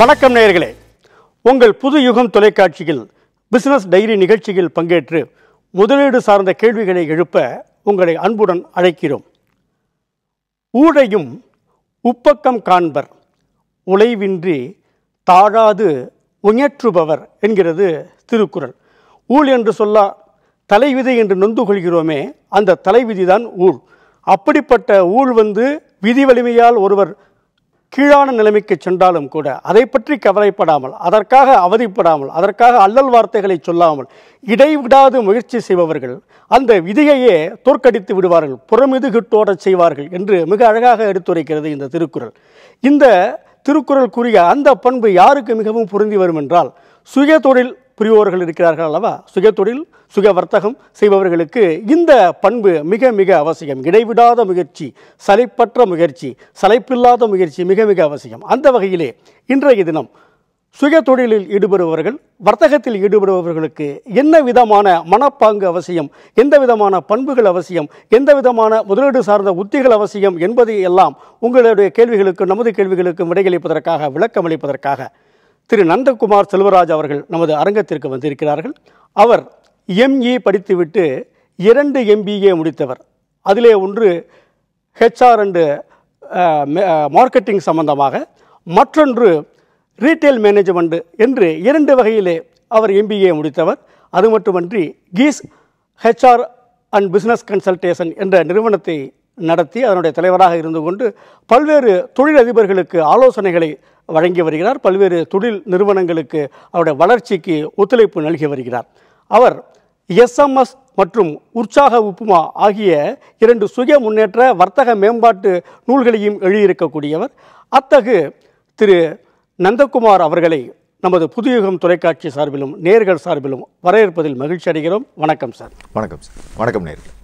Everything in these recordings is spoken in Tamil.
வணக்கம் நேயர்களே உங்கள் புது யுகம் தொலைக்காட்சியில் பிசினஸ் டைரி நிகழ்ச்சியில் பங்கேற்று முதலீடு சார்ந்த கேள்விகளை எழுப்ப உங்களை அன்புடன் அழைக்கிறோம் ஊழையும் உப்பக்கம் காண்பர் உழைவின்றி தாழாது உயற்றுபவர் என்கிறது திருக்குறள் ஊழ் என்று சொல்ல தலைவிதி என்று நொந்து கொள்கிறோமே அந்த தலைவிதி தான் ஊழ் அப்படிப்பட்ட ஊழ் வந்து விதி வலிமையால் ஒருவர் கீழான நிலைமைக்கு சென்றாலும் கூட அதை பற்றி கவலைப்படாமல் அதற்காக அவதிப்படாமல் அதற்காக அல்லல் வார்த்தைகளை சொல்லாமல் இடைவிடாது முயற்சி செய்பவர்கள் அந்த விதியையே தோற்கடித்து விடுவார்கள் கிட்டோட செய்வார்கள் என்று மிக அழகாக எடுத்துரைக்கிறது இந்த திருக்குறள் இந்த திருக்குறள் கூறிய அந்த பண்பு யாருக்கு மிகவும் பொருந்தி வரும் என்றால் தொழில் புரிபவர்கள் இருக்கிறார்கள் அல்லவா சுய தொழில் சுக வர்த்தகம் செய்பவர்களுக்கு இந்த பண்பு மிக மிக அவசியம் இடைவிடாத முயற்சி சலைப்பற்ற முயற்சி சலைப்பில்லாத முயற்சி மிக மிக அவசியம் அந்த வகையிலே இன்றைய தினம் சுய தொழிலில் ஈடுபடுபவர்கள் வர்த்தகத்தில் ஈடுபடுபவர்களுக்கு என்ன விதமான மனப்பாங்கு அவசியம் எந்த விதமான பண்புகள் அவசியம் எந்த விதமான முதலீடு சார்ந்த உத்திகள் அவசியம் என்பதை எல்லாம் உங்களுடைய கேள்விகளுக்கும் நமது கேள்விகளுக்கும் விடையளிப்பதற்காக அளிப்பதற்காக திரு நந்தகுமார் செல்வராஜ் அவர்கள் நமது அரங்கத்திற்கு வந்திருக்கிறார்கள் அவர் எம்இ e படித்துவிட்டு இரண்டு எம்பிஏ முடித்தவர் அதிலே ஒன்று ஹெச்ஆர் அண்டு மார்க்கெட்டிங் சம்பந்தமாக மற்றொன்று ரீட்டெயில் மேனேஜ்மெண்ட் என்று இரண்டு வகையிலே அவர் எம்பிஏ முடித்தவர் அது மட்டுமன்றி Keys HR and Business Consultation என்ற நிறுவனத்தை நடத்தி அதனுடைய தலைவராக இருந்து கொண்டு பல்வேறு தொழிலதிபர்களுக்கு ஆலோசனைகளை வழங்கி வருகிறார் பல்வேறு தொழில் நிறுவனங்களுக்கு அவருடைய வளர்ச்சிக்கு ஒத்துழைப்பு நல்கி வருகிறார் அவர் எஸ்எம்எஸ் மற்றும் உற்சாக உப்புமா ஆகிய இரண்டு சுய முன்னேற்ற வர்த்தக மேம்பாட்டு நூல்களையும் எழுதியிருக்கக்கூடியவர் அத்தகு திரு நந்தகுமார் அவர்களை நமது புதுயுகம் தொலைக்காட்சி சார்பிலும் நேர்கள் சார்பிலும் வரவேற்பதில் மகிழ்ச்சி அடைகிறோம் வணக்கம் சார் வணக்கம் சார் வணக்கம் நேர்கள்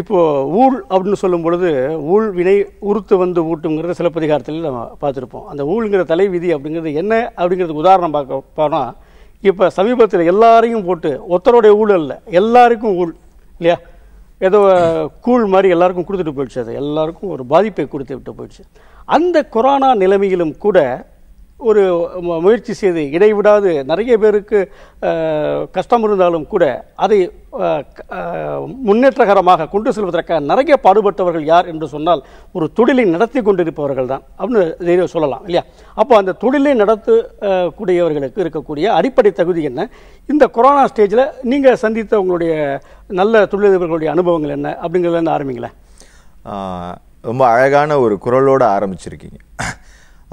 இப்போது ஊழ் அப்படின்னு சொல்லும் பொழுது ஊழ் வினை உறுத்து வந்து ஊட்டுங்கிறத சிலப்பதிகாரத்தில் நம்ம பார்த்துருப்போம் அந்த தலை தலைவிதி அப்படிங்கிறது என்ன அப்படிங்கிறதுக்கு உதாரணம் பார்க்க போனால் இப்போ சமீபத்தில் எல்லாரையும் போட்டு ஒருத்தருடைய ஊழல் இல்லை எல்லாருக்கும் ஊழ் இல்லையா ஏதோ கூழ் மாதிரி எல்லாருக்கும் கொடுத்துட்டு போயிடுச்சு அது எல்லாருக்கும் ஒரு பாதிப்பை கொடுத்து விட்டு போயிடுச்சு அந்த கொரோனா நிலைமையிலும் கூட ஒரு முயற்சி செய்து இடைவிடாது நிறைய பேருக்கு கஷ்டம் இருந்தாலும் கூட அதை முன்னேற்றகரமாக கொண்டு செல்வதற்காக நிறைய பாடுபட்டவர்கள் யார் என்று சொன்னால் ஒரு தொழிலை நடத்தி கொண்டிருப்பவர்கள் தான் அப்படின்னு சொல்லலாம் இல்லையா அப்போ அந்த தொழிலை நடத்து கூடியவர்களுக்கு இருக்கக்கூடிய அடிப்படை தகுதி என்ன இந்த கொரோனா ஸ்டேஜில் நீங்கள் சந்தித்த உங்களுடைய நல்ல தொழிலதிபர்களுடைய அனுபவங்கள் என்ன அப்படிங்கிறதுலேருந்து ஆரம்பிங்களேன் ரொம்ப அழகான ஒரு குரலோடு ஆரம்பிச்சிருக்கீங்க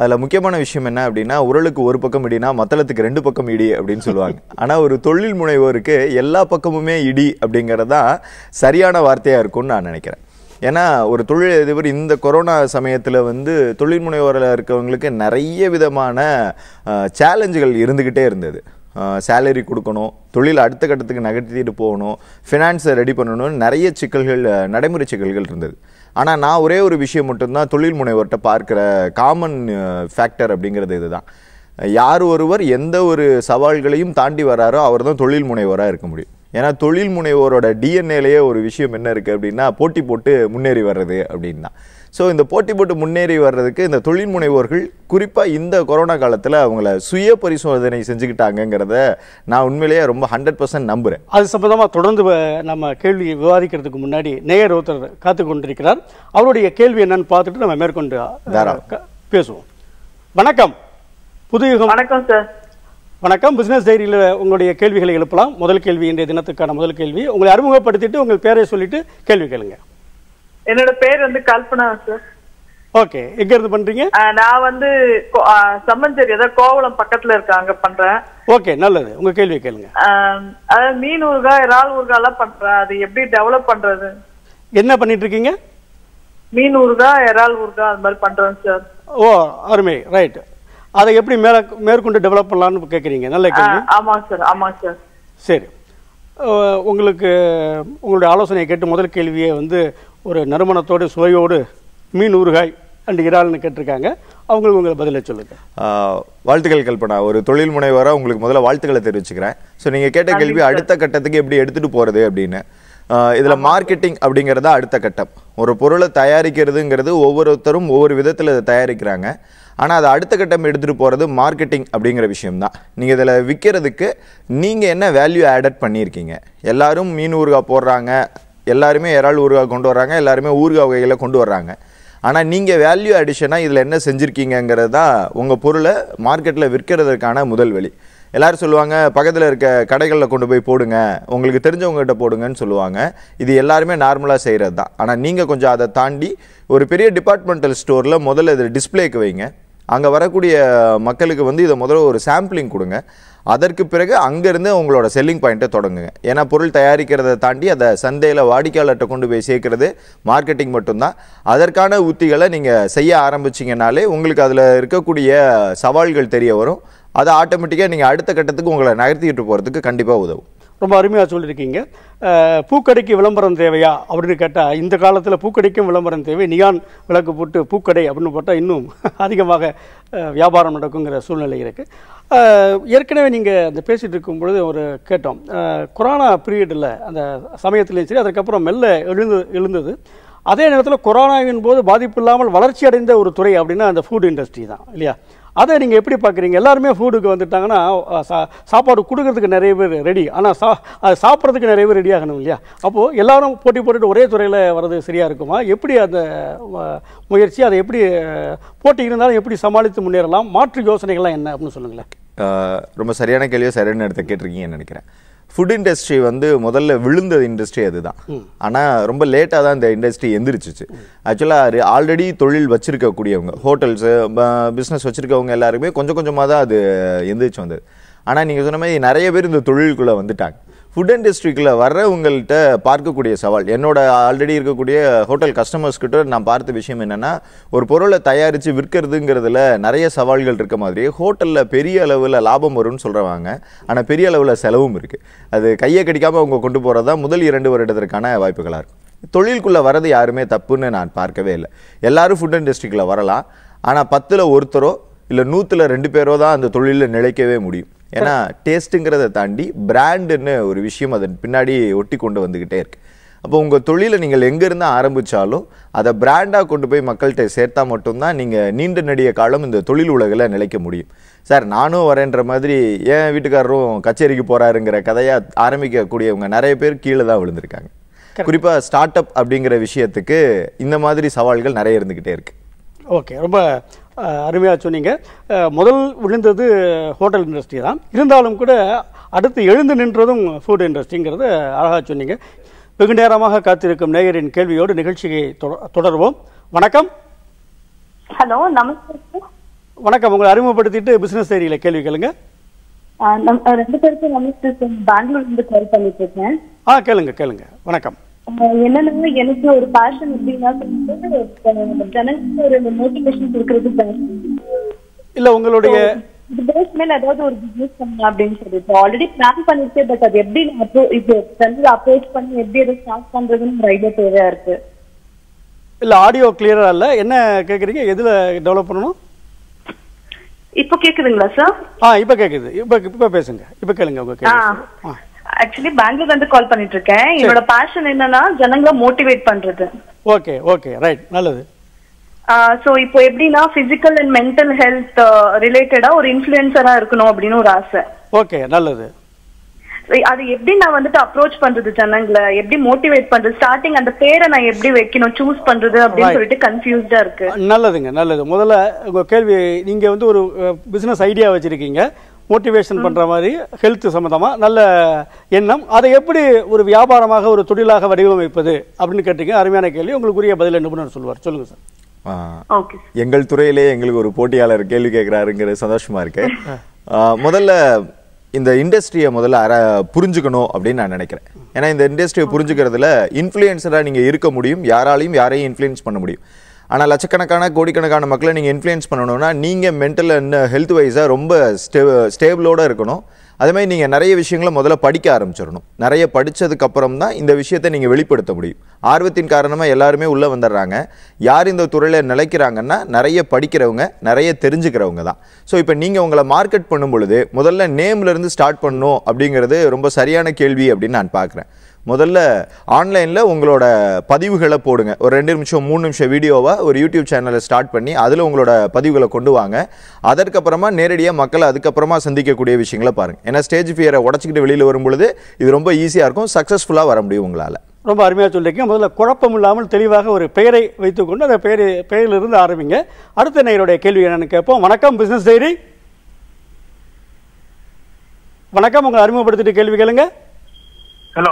அதில் முக்கியமான விஷயம் என்ன அப்படின்னா உரலுக்கு ஒரு பக்கம் இடினா மத்தளத்துக்கு ரெண்டு பக்கம் இடி அப்படின்னு சொல்லுவாங்க ஆனால் ஒரு தொழில் முனைவோருக்கு எல்லா பக்கமுமே இடி அப்படிங்கிறது தான் சரியான வார்த்தையாக இருக்கும்னு நான் நினைக்கிறேன் ஏன்னா ஒரு தொழில் அதிபர் இந்த கொரோனா சமயத்தில் வந்து தொழில் முனைவோரில் இருக்கிறவங்களுக்கு நிறைய விதமான சேலஞ்சுகள் இருந்துக்கிட்டே இருந்தது சேலரி கொடுக்கணும் தொழில் அடுத்த கட்டத்துக்கு நகர்த்திட்டு போகணும் ஃபினான்ஸை ரெடி பண்ணணும் நிறைய சிக்கல்கள் நடைமுறை சிக்கல்கள் இருந்தது ஆனால் நான் ஒரே ஒரு விஷயம் மட்டும்தான் தொழில் முனைவர்கிட்ட பார்க்குற காமன் ஃபேக்டர் அப்படிங்கிறது இதுதான் யார் ஒருவர் எந்த ஒரு சவால்களையும் தாண்டி வராரோ அவர் தான் தொழில் முனைவராக இருக்க முடியும் ஏன்னா தொழில் முனைவோரோட டிஎன்ஏலேயே ஒரு விஷயம் என்ன இருக்குது அப்படின்னா போட்டி போட்டு முன்னேறி வர்றது அப்படின்னா ஸோ இந்த போட்டி போட்டு முன்னேறி வர்றதுக்கு இந்த தொழில் முனைவோர்கள் குறிப்பாக இந்த கொரோனா காலத்தில் அவங்கள சுய பரிசோதனை செஞ்சுக்கிட்டாங்கிறத நான் உண்மையிலேயே ரொம்ப ஹண்ட்ரட் பர்சன்ட் நம்புகிறேன் அது சம்பந்தமாக தொடர்ந்து நம்ம கேள்வி விவாதிக்கிறதுக்கு முன்னாடி நேயர் ஒருத்தர் காத்து கொண்டிருக்கிறார் அவருடைய கேள்வி என்னன்னு பார்த்துட்டு நம்ம மேற்கொண்டு பேசுவோம் வணக்கம் புதுயுகம் வணக்கம் சார் வணக்கம் பிசினஸ் டைரியில் உங்களுடைய கேள்விகளை எழுப்பலாம் முதல் கேள்வி இன்றைய தினத்துக்கான முதல் கேள்வி உங்களை அறிமுகப்படுத்திட்டு உங்கள் பேரை சொல்லிட்டு கேள்வி கேளுங்க என்னோட பேர் வந்து கல்பனா சார் ஓகே எங்க இருந்து பண்றீங்க நான் வந்து சம்மஞ்சேரி ஏதாவது கோவளம் பக்கத்துல இருக்க அங்க பண்றேன் ஓகே நல்லது உங்க கேள்வி கேளுங்க அதாவது மீன் ஊர்கா இறால் ஊர்கா எல்லாம் பண்றேன் அது எப்படி டெவலப் பண்றது என்ன பண்ணிட்டு இருக்கீங்க மீன் ஊர்கா இறால் ஊர்கா அது மாதிரி பண்றேன் சார் ஓ அருமை ரைட் அதை எப்படி மேல மேற்கொண்டு டெவலப் பண்ணலாம்னு கேக்குறீங்க நல்ல கேள்வி ஆமா சார் ஆமா சார் சரி உங்களுக்கு உங்களுடைய ஆலோசனையை கேட்டு முதல் கேள்வியை வந்து ஒரு நறுமணத்தோடு சுவையோடு மீன் ஊறுகாய் அண்ட் கேட்டிருக்காங்க அவங்களுக்கு உங்களை பதிலை சொல்லுங்கள் வாழ்த்துக்கள் கல்பனா ஒரு தொழில் முனைவராக உங்களுக்கு முதல்ல வாழ்த்துக்களை தெரிவிச்சுக்கிறேன் ஸோ நீங்கள் கேட்ட கேள்வி அடுத்த கட்டத்துக்கு எப்படி எடுத்துகிட்டு போகிறது அப்படின்னு இதில் மார்க்கெட்டிங் அப்படிங்கிறதா அடுத்த கட்டம் ஒரு பொருளை தயாரிக்கிறதுங்கிறது ஒவ்வொருத்தரும் ஒவ்வொரு விதத்தில் இதை தயாரிக்கிறாங்க ஆனால் அதை அடுத்த கட்டம் எடுத்துகிட்டு போகிறது மார்க்கெட்டிங் அப்படிங்கிற விஷயம்தான் நீங்கள் இதில் விற்கிறதுக்கு நீங்கள் என்ன வேல்யூ ஆடட் பண்ணியிருக்கீங்க எல்லோரும் மீன் ஊறுகாய் போடுறாங்க எல்லாருமே இறால் ஊறுகாய் கொண்டு வராங்க எல்லாருமே ஊறுகாய் வகைகளை கொண்டு வர்றாங்க ஆனால் நீங்கள் வேல்யூ அடிஷனாக இதில் என்ன செஞ்சுருக்கீங்கிறது தான் உங்கள் பொருளை மார்க்கெட்டில் விற்கிறதுக்கான முதல் வழி எல்லோரும் சொல்லுவாங்க பக்கத்தில் இருக்க கடைகளில் கொண்டு போய் போடுங்க உங்களுக்கு தெரிஞ்சவங்ககிட்ட போடுங்கன்னு சொல்லுவாங்க இது எல்லாருமே நார்மலாக செய்கிறது தான் ஆனால் நீங்கள் கொஞ்சம் அதை தாண்டி ஒரு பெரிய டிபார்ட்மெண்டல் ஸ்டோரில் முதல்ல இது டிஸ்பிளேக்கு வைங்க அங்கே வரக்கூடிய மக்களுக்கு வந்து இதை முதல்ல ஒரு சாம்பிளிங் கொடுங்க அதற்கு பிறகு அங்கேருந்து உங்களோட செல்லிங் பாயிண்ட்டை தொடங்குங்க ஏன்னா பொருள் தயாரிக்கிறத தாண்டி அதை சந்தையில் வாடிக்கையாளர்கிட்ட கொண்டு போய் சேர்க்கறது மார்க்கெட்டிங் மட்டும்தான் அதற்கான உத்திகளை நீங்கள் செய்ய ஆரம்பிச்சிங்கனாலே உங்களுக்கு அதில் இருக்கக்கூடிய சவால்கள் தெரிய வரும் அதை ஆட்டோமேட்டிக்காக நீங்கள் அடுத்த கட்டத்துக்கு உங்களை நகர்த்திக்கிட்டு போகிறதுக்கு கண்டிப்பாக உதவும் ரொம்ப அருமையாக சொல்லியிருக்கீங்க பூக்கடைக்கு விளம்பரம் தேவையா அப்படின்னு கேட்டால் இந்த காலத்தில் பூக்கடைக்கும் விளம்பரம் தேவை நியான் விளக்கு போட்டு பூக்கடை அப்படின்னு போட்டால் இன்னும் அதிகமாக வியாபாரம் நடக்குங்கிற சூழ்நிலை இருக்குது ஏற்கனவே நீங்கள் அந்த பேசிகிட்டு இருக்கும் பொழுது ஒரு கேட்டோம் கொரோனா பீரியடில் அந்த சமயத்துலேயும் சரி அதுக்கப்புறம் மெல்ல எழுந்து எழுந்தது அதே நேரத்தில் கொரோனாவின் போது பாதிப்பு இல்லாமல் வளர்ச்சி அடைந்த ஒரு துறை அப்படின்னா அந்த ஃபுட் இண்டஸ்ட்ரி தான் இல்லையா அதை நீங்கள் எப்படி பார்க்குறீங்க எல்லாருமே ஃபுடுக்கு வந்துட்டாங்கன்னா சா சாப்பாடு கொடுக்கறதுக்கு நிறைய பேர் ரெடி ஆனால் சா அது சாப்பிட்றதுக்கு நிறைய பேர் ரெடி ஆகணும் இல்லையா அப்போது எல்லாரும் போட்டி போட்டுட்டு ஒரே துறையில் வர்றது சரியாக இருக்குமா எப்படி அந்த முயற்சி அதை எப்படி போட்டி இருந்தாலும் எப்படி சமாளித்து முன்னேறலாம் மாற்று யோசனைகள்லாம் என்ன அப்படின்னு சொல்லுங்களேன் ரொம்ப சரியான கேள்வியாக சரியான இடத்த கேட்டிருக்கீங்கன்னு நினைக்கிறேன் ஃபுட் இண்டஸ்ட்ரி வந்து முதல்ல விழுந்தது இண்டஸ்ட்ரி அதுதான் ஆனால் ரொம்ப லேட்டாக தான் இந்த இண்டஸ்ட்ரி எந்திரிச்சிச்சு ஆக்சுவலாக ஆல்ரெடி தொழில் வச்சுருக்கக்கூடியவங்க ஹோட்டல்ஸு பிஸ்னஸ் வச்சுருக்கவங்க எல்லாருமே கொஞ்சம் கொஞ்சமாக தான் அது எந்திரிச்சு வந்தது ஆனால் நீங்கள் சொன்ன மாதிரி நிறைய பேர் இந்த தொழிலுக்குள்ளே வந்துட்டாங்க ஃபுட் இண்டஸ்ட்ரிக்குள்ளே உங்கள்கிட்ட பார்க்கக்கூடிய சவால் என்னோட ஆல்ரெடி இருக்கக்கூடிய ஹோட்டல் கஸ்டமர்ஸ் கிட்ட நான் பார்த்த விஷயம் என்னென்னா ஒரு பொருளை தயாரித்து விற்கிறதுங்கிறதுல நிறைய சவால்கள் இருக்க மாதிரி ஹோட்டலில் பெரிய அளவில் லாபம் வரும்னு சொல்கிறவாங்க ஆனால் பெரிய அளவில் செலவும் இருக்குது அது கையை கடிக்காமல் அவங்க கொண்டு போகிறது தான் முதல் இரண்டு வருடத்திற்கான வாய்ப்புகளாக இருக்கும் தொழிலுக்குள்ளே வர்றது யாருமே தப்புன்னு நான் பார்க்கவே இல்லை எல்லோரும் ஃபுட் இண்டஸ்ட்ரிக்கில் வரலாம் ஆனால் பத்தில் ஒருத்தரோ இல்லை நூற்றில் ரெண்டு பேரோ தான் அந்த தொழிலில் நிலைக்கவே முடியும் ஏன்னா டேஸ்ட்டுங்கிறத தாண்டி பிராண்டுன்னு ஒரு விஷயம் அதன் பின்னாடி ஒட்டி கொண்டு வந்துக்கிட்டே இருக்குது அப்போ உங்கள் தொழிலை நீங்கள் எங்கேருந்து ஆரம்பித்தாலும் அதை பிராண்டாக கொண்டு போய் மக்கள்கிட்ட சேர்த்தா மட்டும்தான் நீங்கள் நீண்ட நடிக காலம் இந்த தொழில் உலகில் நிலைக்க முடியும் சார் நானும் வரேன்ற மாதிரி ஏன் வீட்டுக்காரரும் கச்சேரிக்கு போகிறாருங்கிற கதையாக ஆரம்பிக்கக்கூடியவங்க நிறைய பேர் கீழே தான் விழுந்திருக்காங்க குறிப்பாக ஸ்டார்ட் அப் அப்படிங்கிற விஷயத்துக்கு இந்த மாதிரி சவால்கள் நிறைய இருந்துக்கிட்டே இருக்குது ஓகே ரொம்ப அருமையாக சொன்னீங்க முதல் விழுந்தது ஹோட்டல் இண்டஸ்ட்ரி தான் இருந்தாலும் கூட அடுத்து எழுந்து நின்றதும் ஃபுட் இண்டஸ்ட்ரிங்கிறது அழகாக சொன்னீங்க வெகு நேரமாக காத்திருக்கும் நேயரின் கேள்வியோடு நிகழ்ச்சியை தொடர்வோம் வணக்கம் ஹலோ நமஸ்தே வணக்கம் உங்களை அறிமுகப்படுத்திட்டு பிசினஸ் தேரியில கேள்வி கேளுங்க ரெண்டு பேருக்கும் நமஸ்தே பெங்களூர் இருந்து கால் பண்ணிட்டு இருக்கேன் ஆ கேளுங்க கேளுங்க வணக்கம் என்னன்னா எனக்கு ஒரு பேஷன் அப்படின்னா ஜனங்களுக்கு ஒரு மோட்டிவேஷன் கொடுக்கறது பேஷன் இல்ல உங்களுடைய பேஸ் ஒரு பண்ணலாம் அப்படின்னு சொல்லிட்டு ஆல்ரெடி பட் அது எப்படி அப்ரோச் பண்ணி எப்படி ஸ்டார்ட் பண்றதுன்னு தேவையா இருக்கு இல்ல ஆடியோ கிளியரா இல்ல என்ன கேக்குறீங்க டெவலப் இப்போ கேக்குதுங்களா சார் ஆ கேக்குது இப்போ பேசுங்க இப்ப கேளுங்க ஆக்சுவலி பெங்களூர்ல இருந்து கால் பண்ணிட்டு இருக்கேன் என்னோட பேஷன் என்னன்னா ஜனங்களை மோட்டிவேட் பண்றது ஓகே ஓகே ரைட் நல்லது சோ இப்போ எப்படின்னா பிசிக்கல் அண்ட் மென்டல் ஹெல்த் ரிலேட்டடா ஒரு இன்ஃபுளுசரா இருக்கணும் அப்படின்னு ஒரு ஆசை ஓகே நல்லது அது எப்படி நான் வந்துட்டு அப்ரோச் பண்றது ஜனங்களை எப்படி மோட்டிவேட் பண்றது ஸ்டார்டிங் அந்த பேரை நான் எப்படி வைக்கணும் சூஸ் பண்றது அப்படின்னு சொல்லிட்டு கன்ஃபியூஸ்டா இருக்கு நல்லதுங்க நல்லது முதல்ல உங்க கேள்வி நீங்க வந்து ஒரு பிசினஸ் ஐடியா வச்சிருக்கீங்க மோட்டிவேஷன் பண்ணுற மாதிரி ஹெல்த் சம்மந்தமாக நல்ல எண்ணம் அதை எப்படி ஒரு வியாபாரமாக ஒரு தொழிலாக வடிவமைப்பது அப்படின்னு கேட்டீங்க அருமையான கேள்வி உங்களுக்கு உரிய பதில் நிபுணர் சொல்லுவார் சொல்லுங்க சார் எங்கள் துறையிலே எங்களுக்கு ஒரு போட்டியாளர் கேள்வி கேட்குறாருங்கிற சந்தோஷமா இருக்கு முதல்ல இந்த இண்டஸ்ட்ரியை முதல்ல அற புரிஞ்சுக்கணும் அப்படின்னு நான் நினைக்கிறேன் ஏன்னா இந்த இண்டஸ்ட்ரியை புரிஞ்சுக்கிறதுல இன்ஃப்ளூயன்ஸராக நீங்கள் இருக்க முடியும் யாராலையும் யாரையும் இன்ஃப்ளூயன்ஸ் பண்ண முடியும் ஆனால் லட்சக்கணக்கான கோடிக்கணக்கான மக்களை நீங்கள் இன்ஃப்ளூயன்ஸ் பண்ணணும்னா நீங்கள் மென்டல் அண்ட் ஹெல்த் வைஸாக ரொம்ப ஸ்டே ஸ்டேபிளோடு இருக்கணும் அதேமாதிரி நீங்கள் நிறைய விஷயங்களை முதல்ல படிக்க ஆரம்பிச்சிடணும் நிறைய படித்ததுக்கப்புறம் தான் இந்த விஷயத்தை நீங்கள் வெளிப்படுத்த முடியும் ஆர்வத்தின் காரணமாக எல்லாருமே உள்ளே வந்துடுறாங்க யார் இந்த துறையில் நிலைக்கிறாங்கன்னா நிறைய படிக்கிறவங்க நிறைய தெரிஞ்சுக்கிறவங்க தான் ஸோ இப்போ நீங்கள் உங்களை மார்க்கெட் பண்ணும் பொழுது முதல்ல நேம்லேருந்து ஸ்டார்ட் பண்ணணும் அப்படிங்கிறது ரொம்ப சரியான கேள்வி அப்படின்னு நான் பார்க்குறேன் முதல்ல ஆன்லைனில் உங்களோட பதிவுகளை போடுங்க ஒரு ரெண்டு நிமிஷம் மூணு நிமிஷம் வீடியோவாக ஒரு யூடியூப் சேனலை ஸ்டார்ட் பண்ணி அதில் உங்களோட பதிவுகளை கொண்டு வாங்க அதற்கப்புறமா நேரடியாக மக்களை அதுக்கப்புறமா சந்திக்கக்கூடிய விஷயங்களை பாருங்கள் ஏன்னா ஸ்டேஜ் ஃபியரை உடச்சிக்கிட்டு வெளியில் வரும்பொழுது இது ரொம்ப ஈஸியாக இருக்கும் சக்ஸஸ்ஃபுல்லாக வர முடியும் உங்களால் ரொம்ப அருமையாக சொல்லியிருக்கீங்க முதல்ல குழப்பம் இல்லாமல் தெளிவாக ஒரு பெயரை வைத்துக்கொண்டு அந்த பெயர் பெயரிலிருந்து ஆரம்பிங்க அடுத்த என்னுடைய கேள்வி என்னென்னு கேட்போம் வணக்கம் பிஸ்னஸ் டைரி வணக்கம் உங்களை அறிமுகப்படுத்திட்டு கேள்வி கேளுங்கள் ஹலோ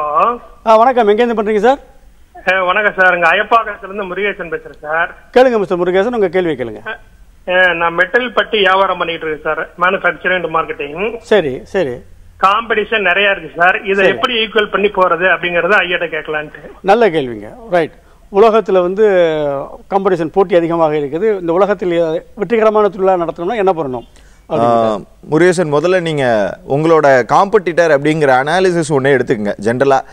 ஆ வணக்கம் எங்கேருந்து பண்றீங்க சார் வணக்கம் சார் இங்க அயப்பாக்கத்துல இருந்து முருகேசன் பேசுறேன் சார் கேளுங்க மிஸ்டர் முருகேசன் உங்க கேள்வி கேளுங்க நான் மெட்டல் பட்டி வியாபாரம் பண்ணிட்டு இருக்கேன் சார் மேனுஃபேக்சரிங் மார்க்கெட்டிங் சரி சரி காம்படிஷன் நிறைய இருக்கு சார் இதை எப்படி ஈக்குவல் பண்ணி போறது அப்படிங்கறத ஐயாட்ட கேட்கலான்ட்டு நல்ல கேள்விங்க ரைட் உலகத்தில் வந்து காம்படிஷன் போட்டி அதிகமாக இருக்குது இந்த உலகத்தில் வெற்றிகரமான தொழிலாக நடத்தணும்னா என்ன பண்ணணும் முருகேசன் முதல்ல நீங்கள் உங்களோட காம்படிட்டர் அப்படிங்கிற அனாலிசிஸ் ஒன்று எடுத்துக்கங்க ஜென்ரலாக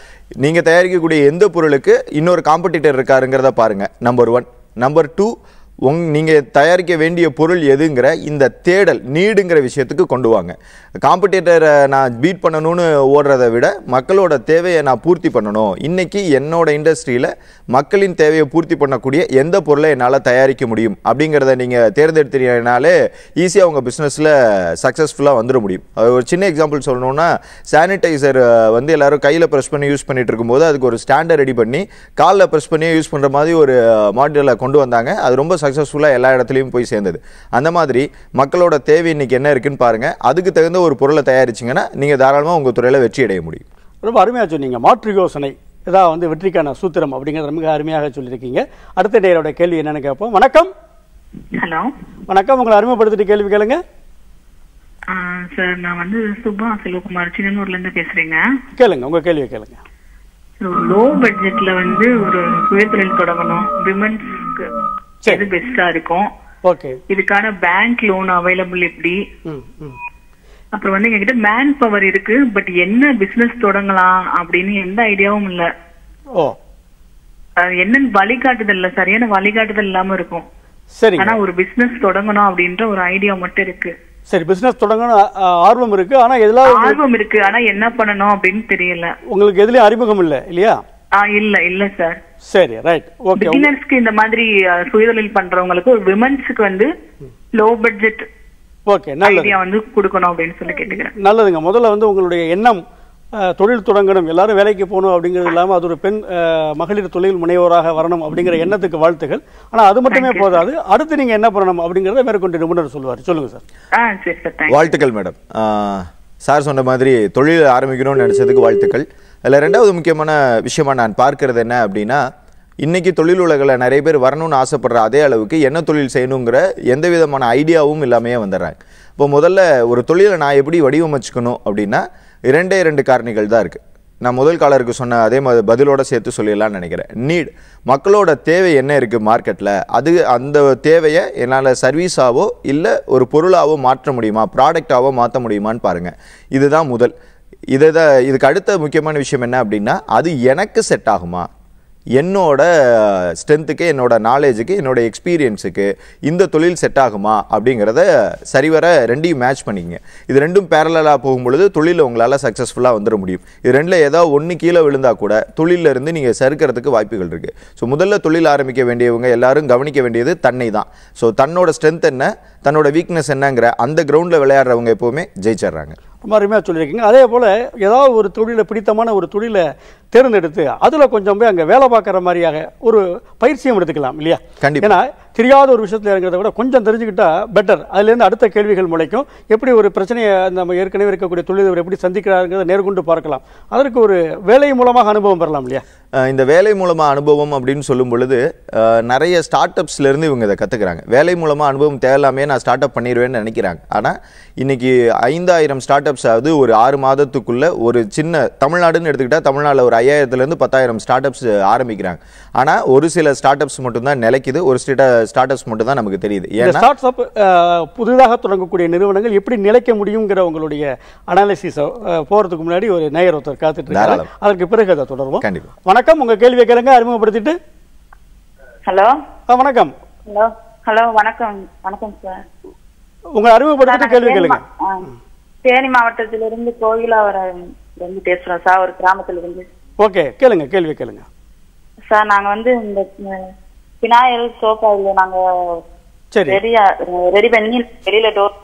நீங்கள் தயாரிக்கக்கூடிய எந்த பொருளுக்கு இன்னொரு காம்படிட்டர் இருக்காருங்கிறத பாருங்கள் நம்பர் ஒன் நம்பர் டூ உங் நீங்கள் தயாரிக்க வேண்டிய பொருள் எதுங்கிற இந்த தேடல் நீடுங்கிற விஷயத்துக்கு கொண்டு வாங்க காம்படிட்டரை நான் பீட் பண்ணணும்னு ஓடுறதை விட மக்களோட தேவையை நான் பூர்த்தி பண்ணணும் இன்றைக்கி என்னோட இண்டஸ்ட்ரியில் மக்களின் தேவையை பூர்த்தி பண்ணக்கூடிய எந்த பொருளை என்னால் தயாரிக்க முடியும் அப்படிங்கிறத நீங்கள் தேர்ந்தெடுத்தீங்கனாலே ஈஸியாக உங்கள் பிஸ்னஸில் சக்ஸஸ்ஃபுல்லாக வந்துட முடியும் ஒரு சின்ன எக்ஸாம்பிள் சொல்லணும்னா சானிடைசர் வந்து எல்லோரும் கையில் ப்ரெஸ் பண்ணி யூஸ் பண்ணிகிட்டு இருக்கும்போது அதுக்கு ஒரு ஸ்டாண்டர்ட் ரெடி பண்ணி காலில் ப்ரெஸ் பண்ணியே யூஸ் பண்ணுற மாதிரி ஒரு மாடலை கொண்டு வந்தாங்க அது ரொம்ப சக்ஸஸ்ஃபுல்லாக எல்லா இடத்துலையும் போய் சேர்ந்தது அந்த மாதிரி மக்களோட தேவை இன்றைக்கி என்ன இருக்குன்னு பாருங்கள் அதுக்கு தகுந்த ஒரு பொருளை தயாரிச்சிங்கன்னா நீங்கள் தாராளமாக உங்கள் துறையில் வெற்றி அடைய முடியும் ரொம்ப அருமையாக சொன்னீங்க மாற்று யோசனை இதாக வந்து வெற்றிக்கான சூத்திரம் அப்படிங்கிறத மிக அருமையாக சொல்லியிருக்கீங்க அடுத்த டேரோட கேள்வி என்னென்னு கேட்போம் வணக்கம் ஹலோ வணக்கம் உங்களை அருமைப்படுத்திட்டு கேள்வி கேளுங்க சார் நான் வந்து சுபா செல்வகுமார் சின்னூர்ல இருந்து பேசுறேங்க கேளுங்க உங்க கேள்வியை கேளுங்க லோ பட்ஜெட்ல வந்து ஒரு சுயதொழில் தொடங்கணும் விமன்ஸ்க்கு எது பெஸ்டா இருக்கும் ஓகே இதுக்கான பேங்க் லோன் அவைலபிள் எப்படி அப்புறம் வந்து எங்ககிட்ட மேன் பவர் இருக்கு பட் என்ன பிசினஸ் தொடங்கலாம் அப்படின்னு எந்த ஐடியாவும் இல்ல ஓ என்னன்னு வழிகாட்டுதல் இல்ல சரியான வழிகாட்டுதல் இல்லாம இருக்கும் சரி ஆனா ஒரு பிசினஸ் தொடங்கணும் அப்படின்ற ஒரு ஐடியா மட்டும் இருக்கு சரி பிசினஸ் தொடங்கணும் ஆர்வம் இருக்கு ஆனா எதுல ஆர்வம் இருக்கு ஆனா என்ன பண்ணணும் அப்படின்னு தெரியல உங்களுக்கு எதுலயும் அறிமுகம் இல்ல இல்லையா இல்ல இல்ல சார் சரி ரைட் ஓகே பிகினர்ஸ்க்கு இந்த மாதிரி சுயதொழில் பண்றவங்களுக்கு ஒரு வந்து லோ பட்ஜெட் ஓகே நல்லது வந்து கொடுக்கணும் அப்படின்னு சொல்லி கேட்டுக்கிறேன் நல்லதுங்க முதல்ல வந்து உங்களுடைய எண்ணம் தொழில் தொடங்கணும் எல்லாரும் வேலைக்கு போகணும் அப்படிங்கிறது இல்லாமல் அது ஒரு பெண் மகளிர் தொழில் முனைவோராக வரணும் அப்படிங்கிற எண்ணத்துக்கு வாழ்த்துகள் ஆனால் அது மட்டுமே போதாது அடுத்து நீங்க என்ன பண்ணணும் அப்படிங்கிறத மேற்கொண்டு நிபுணர் சொல்லுவார் சொல்லுங்க சார் வாழ்த்துக்கள் மேடம் சார் சொன்ன மாதிரி தொழில் ஆரம்பிக்கணும்னு நினைச்சதுக்கு வாழ்த்துக்கள் அதில் ரெண்டாவது முக்கியமான விஷயமாக நான் பார்க்கறது என்ன அப்படின்னா இன்றைக்கி தொழிலுலகில் நிறைய பேர் வரணும்னு ஆசைப்படுற அதே அளவுக்கு என்ன தொழில் செய்யணுங்கிற எந்த விதமான ஐடியாவும் இல்லாமையே வந்துடுறாங்க இப்போ முதல்ல ஒரு தொழிலை நான் எப்படி வடிவமைச்சுக்கணும் அப்படின்னா இரண்டே இரண்டு காரணிகள் தான் இருக்குது நான் முதல் காலருக்கு சொன்ன அதே மாதிரி பதிலோடு சேர்த்து சொல்லிடலாம்னு நினைக்கிறேன் நீட் மக்களோட தேவை என்ன இருக்குது மார்க்கெட்டில் அது அந்த தேவையை என்னால் சர்வீஸாவோ இல்லை ஒரு பொருளாவோ மாற்ற முடியுமா ப்ராடக்டாவோ மாற்ற முடியுமான்னு பாருங்கள் இதுதான் முதல் இதை தான் இதுக்கு அடுத்த முக்கியமான விஷயம் என்ன அப்படின்னா அது எனக்கு செட் ஆகுமா என்னோட ஸ்ட்ரென்த்துக்கு என்னோட நாலேஜுக்கு என்னோட எக்ஸ்பீரியன்ஸுக்கு இந்த தொழில் செட் ஆகுமா அப்படிங்கிறத சரிவர ரெண்டையும் மேட்ச் பண்ணிக்கங்க இது ரெண்டும் பேரலாக போகும்பொழுது தொழில் உங்களால் சக்ஸஸ்ஃபுல்லாக வந்துட முடியும் இது ரெண்டில் ஏதோ ஒன்று கீழே விழுந்தால் கூட தொழிலில் இருந்து நீங்கள் சறுக்கிறதுக்கு வாய்ப்புகள் இருக்குது ஸோ முதல்ல தொழில் ஆரம்பிக்க வேண்டியவங்க எல்லாரும் கவனிக்க வேண்டியது தன்னை தான் ஸோ தன்னோட ஸ்ட்ரென்த் என்ன தன்னோட வீக்னஸ் என்னங்கிற அந்த கிரவுண்டில் விளையாடுறவங்க எப்போவுமே ஜெயிச்சிடுறாங்க ரொம்ப அருமையாக சொல்லியிருக்கீங்க அதே போல் ஏதாவது ஒரு தொழிலை பிடித்தமான ஒரு தொழிலை தேர்ந்தெடுத்து அதில் கொஞ்சம் போய் அங்கே வேலை பார்க்குற மாதிரியாக ஒரு பயிற்சியும் எடுத்துக்கலாம் இல்லையா ஏன்னா தெரியாத ஒரு விஷயத்தில் இருக்கிறத விட கொஞ்சம் தெரிஞ்சுக்கிட்டா பெட்டர் அதுலேருந்து அடுத்த கேள்விகள் முளைக்கும் எப்படி ஒரு பிரச்சனையை நம்ம ஏற்கனவே இருக்கக்கூடிய தொழிலவர் எப்படி சந்திக்கிறாருங்கிறத நேர்கொண்டு பார்க்கலாம் அதற்கு ஒரு வேலை மூலமாக அனுபவம் பெறலாம் இல்லையா இந்த வேலை மூலமாக அனுபவம் அப்படின்னு சொல்லும் பொழுது நிறைய ஸ்டார்ட் அப்ஸ்லேருந்து இவங்க இதை கற்றுக்குறாங்க வேலை மூலமாக அனுபவம் தேவையில்லாமே நான் ஸ்டார்ட் அப் பண்ணிடுவேன்னு நினைக்கிறாங்க ஆனால் இன்றைக்கி ஐந்தாயிரம் ஸ்டார்ட் அப்ஸ் ஆகுது ஒரு ஆறு மாதத்துக்குள்ளே ஒரு சின்ன தமிழ்நாடுன்னு எடுத்துக்கிட்டால் தமிழ்நாட்டில் ஒரு ஐயாயிரத்துலேருந்து பத்தாயிரம் ஸ்டார்ட் அப்ஸ் ஆரம்பிக்கிறாங்க ஆனால் ஒரு சில ஸ்டார்ட் அப்ஸ் மட்டும்தான் நிலைக்குது ஒரு சில ஸ்டார்ட் மட்டும் தான் நமக்கு தெரியுது ஏன்னா புதிதாக தொடங்கக்கூடிய நிறுவனங்கள் எப்படி நிலைக்க முடியுங்கிற உங்களுடைய அனாலிசிஸை போறதுக்கு முன்னாடி ஒரு நேயர் ஒருத்தர் காத்துட்டு அதற்கு பிறகு அதை தொடர்வோம் கண்டிப்பாக வணக்கம் உங்க கேள்வியை கேளுங்க அறிமுகப்படுத்திட்டு ஹலோ வணக்கம் ஹலோ ஹலோ வணக்கம் வணக்கம் சார் உங்களை அறிமுகப்படுத்திட்டு கேள்வி கேளுங்க தேனி மாவட்டத்திலிருந்து கோயிலா வர இருந்து பேசுறோம் சார் ஒரு கிராமத்துல இருந்து ஓகே கேளுங்க கேள்வி கேளுங்க சார் நாங்க வந்து இந்த பினாயில் சோப் ஆயில் நாங்க சரி ரெடியா ரெடி பண்ணி வெளியில டோர்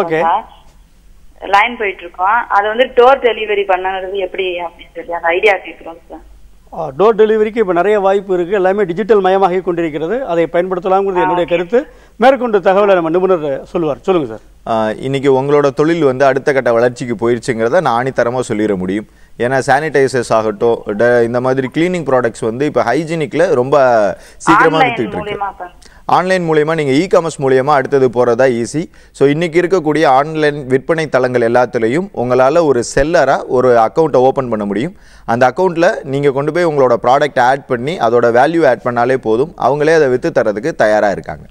ஓகே லைன் போயிட்டு இருக்கோம் அது வந்து டோர் டெலிவரி பண்ணறது எப்படி அப்படின்னு சொல்லி அந்த ஐடியா கேட்கிறோம் டோர் டெலிவரிக்கு இப்போ நிறைய வாய்ப்பு இருக்குது எல்லாமே டிஜிட்டல் மயமாகி கொண்டிருக்கிறது அதை பயன்படுத்தலாம்ங்கிறது என்னுடைய கருத்து மேற்கொண்டு தகவலை நம்ம நிபுணர் சொல்லுவார் சொல்லுங்கள் சார் இன்றைக்கி உங்களோட தொழில் வந்து அடுத்த கட்ட வளர்ச்சிக்கு போயிடுச்சுங்கிறத நான் ஆணித்தரமாக சொல்லிட முடியும் ஏன்னா சானிடைசர்ஸ் ஆகட்டும் இந்த மாதிரி கிளீனிங் ப்ராடக்ட்ஸ் வந்து இப்போ ஹைஜீனிக்கில் ரொம்ப சீக்கிரமாக வித்துக்கிட்டு இருக்கு ஆன்லைன் மூலயமா நீங்கள் இ காமர்ஸ் மூலயமா அடுத்தது போகிறதா ஈஸி ஸோ இன்றைக்கி இருக்கக்கூடிய ஆன்லைன் விற்பனை தளங்கள் எல்லாத்துலேயும் உங்களால் ஒரு செல்லராக ஒரு அக்கௌண்ட்டை ஓப்பன் பண்ண முடியும் அந்த அக்கௌண்ட்டில் நீங்கள் கொண்டு போய் உங்களோட ப்ராடக்ட் ஆட் பண்ணி அதோட வேல்யூ ஆட் பண்ணாலே போதும் அவங்களே அதை விற்று தரதுக்கு தயாராக இருக்காங்க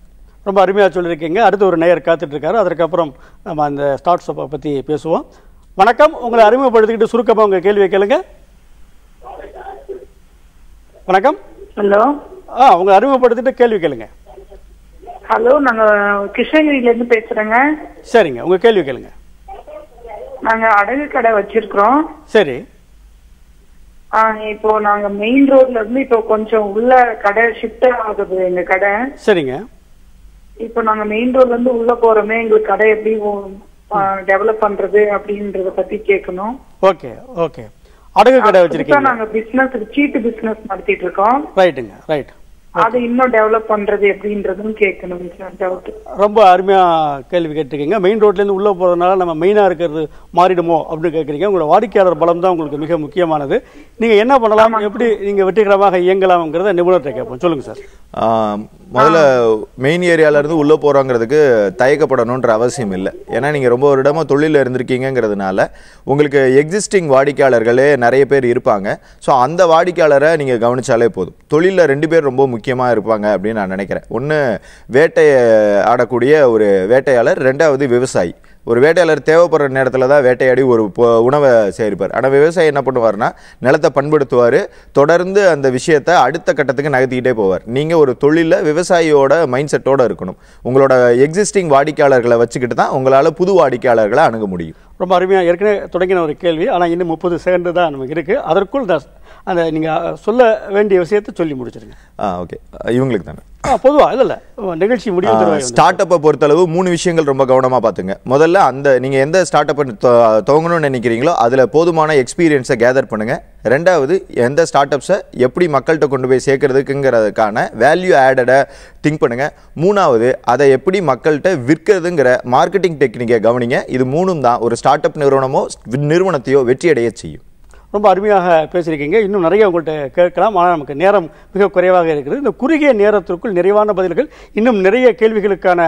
ரொம்ப அருமையாக சொல்லியிருக்கீங்க அடுத்து ஒரு நேயர் காத்துட்ருக்காரு அதுக்கப்புறம் நம்ம அந்த ஸ்டார்ட்ஸப்பை பற்றி பேசுவோம் வணக்கம் உங்களை அறிமுகப்படுத்திக்கிட்டு சுருக்கமாக உங்கள் கேள்வியை கேளுங்க வணக்கம் ஹலோ ஆ உங்களை அறிமுகப்படுத்திட்டு கேள்வி கேளுங்க ஹலோ நாங்கள் கிருஷ்ணகிரியிலேருந்து பேசுகிறேங்க சரிங்க உங்கள் கேள்வி கேளுங்க நாங்கள் அடகு கடை வச்சிருக்கிறோம் சரி இப்போ நாங்க மெயின் ரோட்ல இருந்து இப்போ கொஞ்சம் உள்ள கடை ஷிஃப்ட் ஆகுது எங்க கடை சரிங்க இப்போ நாங்க மெயின் ரோட்ல இருந்து உள்ள போறோமே எங்களுக்கு கடை எப்படி டெவலப் பண்றது அப்படின்றத பத்தி கேட்கணும் ஓகே ஓகே அடகு கடை வச்சிருக்கீங்க நாங்க பிசினஸ் சீட்டு பிசினஸ் நடத்திட்டு இருக்கோம் ரைட்டுங்க ரைட் அதை இன்னும் டெவலப் பண்றது எப்படின்றதும் கேட்கணும் ரொம்ப அருமையா கேள்வி கேட்டிருக்கீங்க மெயின் ரோட்ல இருந்து உள்ள போறதுனால நம்ம மெயினா இருக்கிறது மாறிடுமோ அப்படின்னு கேட்குறீங்க உங்களோட வாடிக்கையாளர் பலம் தான் உங்களுக்கு மிக முக்கியமானது நீங்க என்ன பண்ணலாம் எப்படி நீங்க வெற்றிகரமாக இயங்கலாம்ங்கிறத நிபுணர்கிட்ட கேட்போம் சொல்லுங்க சார் முதல்ல மெயின் ஏரியால இருந்து உள்ளே போகிறோங்கிறதுக்கு தயக்கப்படணுன்ற அவசியம் இல்லை ஏன்னா நீங்க ரொம்ப இடமா தொழில இருந்திருக்கீங்கிறதுனால உங்களுக்கு எக்ஸிஸ்டிங் வாடிக்கையாளர்களே நிறைய பேர் இருப்பாங்க ஸோ அந்த வாடிக்கையாளரை நீங்கள் கவனிச்சாலே போதும் தொழிலில் ரெண்டு பேர் ரொம்ப முக்கியம் முக்கியமாக இருப்பாங்க அப்படின்னு நான் நினைக்கிறேன் ஒன்று வேட்டையை ஆடக்கூடிய ஒரு வேட்டையாளர் ரெண்டாவது விவசாயி ஒரு வேட்டையாளர் தேவைப்படுற நேரத்தில் தான் வேட்டையாடி ஒரு உணவை சேரிப்பார் ஆனால் விவசாயி என்ன பண்ணுவார்னா நிலத்தை பண்படுத்துவார் தொடர்ந்து அந்த விஷயத்தை அடுத்த கட்டத்துக்கு நகர்த்திக்கிட்டே போவார் நீங்கள் ஒரு தொழிலில் விவசாயியோட மைண்ட் செட்டோடு இருக்கணும் உங்களோட எக்ஸிஸ்டிங் வாடிக்கையாளர்களை வச்சுக்கிட்டு தான் உங்களால் புது வாடிக்கையாளர்களை அணுக முடியும் ரொம்ப அருமையாக ஏற்கனவே தொடங்கின ஒரு கேள்வி ஆனால் இன்னும் முப்பது செகண்டு தான் நமக்கு இருக்குது அதற்குள் அந்த நீங்கள் சொல்ல வேண்டிய விஷயத்தை சொல்லி முடிச்சிருங்க ஆ ஓகே இவங்களுக்கு தானே ஆ பொதுவாக இல்லை இல்லை நிகழ்ச்சி முடிவு ஸ்டார்ட் அப்பை பொறுத்தளவு மூணு விஷயங்கள் ரொம்ப கவனமாக பார்த்துங்க முதல்ல அந்த நீங்கள் எந்த ஸ்டார்ட் அப்பை துவங்கணும்னு நினைக்கிறீங்களோ அதில் போதுமான எக்ஸ்பீரியன்ஸை கேதர் பண்ணுங்கள் ரெண்டாவது எந்த ஸ்டார்ட் அப்ஸை எப்படி மக்கள்கிட்ட கொண்டு போய் சேர்க்கறதுக்குங்கிறதுக்கான வேல்யூ ஆடடை திங்க் பண்ணுங்கள் மூணாவது அதை எப்படி மக்கள்கிட்ட விற்கிறதுங்கிற மார்க்கெட்டிங் டெக்னிக்கை கவனிங்க இது மூணும் தான் ஒரு ஸ்டார்ட் அப் நிறுவனமோ நிறுவனத்தையோ வெற்றியடைய செய்யும் ரொம்ப அருமையாக பேசியிருக்கீங்க இன்னும் நிறைய உங்கள்கிட்ட கேட்கலாம் ஆனால் நமக்கு நேரம் மிக குறைவாக இருக்கிறது இந்த குறுகிய நேரத்திற்குள் நிறைவான பதில்கள் இன்னும் நிறைய கேள்விகளுக்கான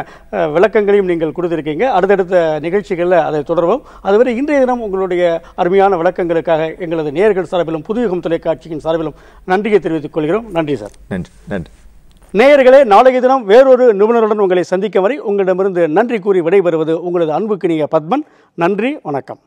விளக்கங்களையும் நீங்கள் கொடுத்துருக்கீங்க அடுத்தடுத்த நிகழ்ச்சிகளில் அதை தொடர்வோம் அதுவரை இன்றைய தினம் உங்களுடைய அருமையான விளக்கங்களுக்காக எங்களது நேர்கள் சார்பிலும் புதுவிகம் தொலைக்காட்சியின் சார்பிலும் நன்றியை தெரிவித்துக் கொள்கிறோம் நன்றி சார் நன்றி நன்றி நேயர்களே நாளைய தினம் வேறொரு நிபுணருடன் உங்களை சந்திக்கும் வரை உங்களிடமிருந்து நன்றி கூறி விடைபெறுவது உங்களது அன்புக்கினிய பத்மன் நன்றி வணக்கம்